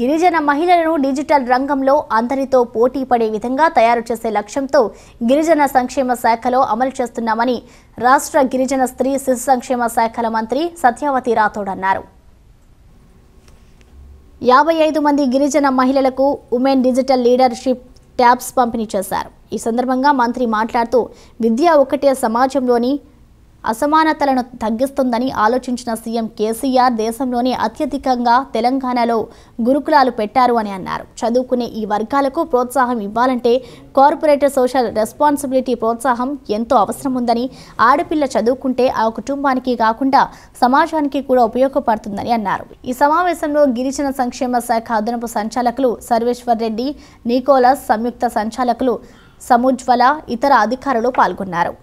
గిరిజన మహిళలను డిజిటల్ రంగంలో అందరితో పోటీ పడే విధంగా తయారు చేసే లక్ష్యంతో గిరిజన సంక్షేమ శాఖలో అమలు చేస్తున్నామని రాష్ట్ర గిరిజన స్త్రీ శిశు సంక్షేమ శాఖల మంత్రి సత్యవతి రాథోడ్ అన్నారు యాభై ఐదు మంది గిరిజన మహిళలకు ఉమెన్ డిజిటల్ లీడర్షిప్ ట్యాబ్స్ పంపిణీ చేశారు ఈ సందర్భంగా మంత్రి మాట్లాడుతూ విద్య ఒకటే సమాజంలోని అసమానతలను తగ్గిస్తుందని ఆలోచించిన సీఎం కేసీఆర్ దేశంలోనే అత్యధికంగా తెలంగాణలో గురుకులాలు పెట్టారు అని అన్నారు చదువుకునే ఈ వర్గాలకు ప్రోత్సాహం ఇవ్వాలంటే కార్పొరేట్ సోషల్ రెస్పాన్సిబిలిటీ ప్రోత్సాహం ఎంతో అవసరం ఉందని ఆడపిల్ల చదువుకుంటే ఆ కుటుంబానికి కాకుండా సమాజానికి కూడా ఉపయోగపడుతుందని అన్నారు ఈ సమావేశంలో గిరిజన సంక్షేమ శాఖ అదనపు సంచాలకులు సర్వేశ్వర్ రెడ్డి నికోలస్ సంయుక్త సంచాలకులు సముజ్వల ఇతర అధికారులు పాల్గొన్నారు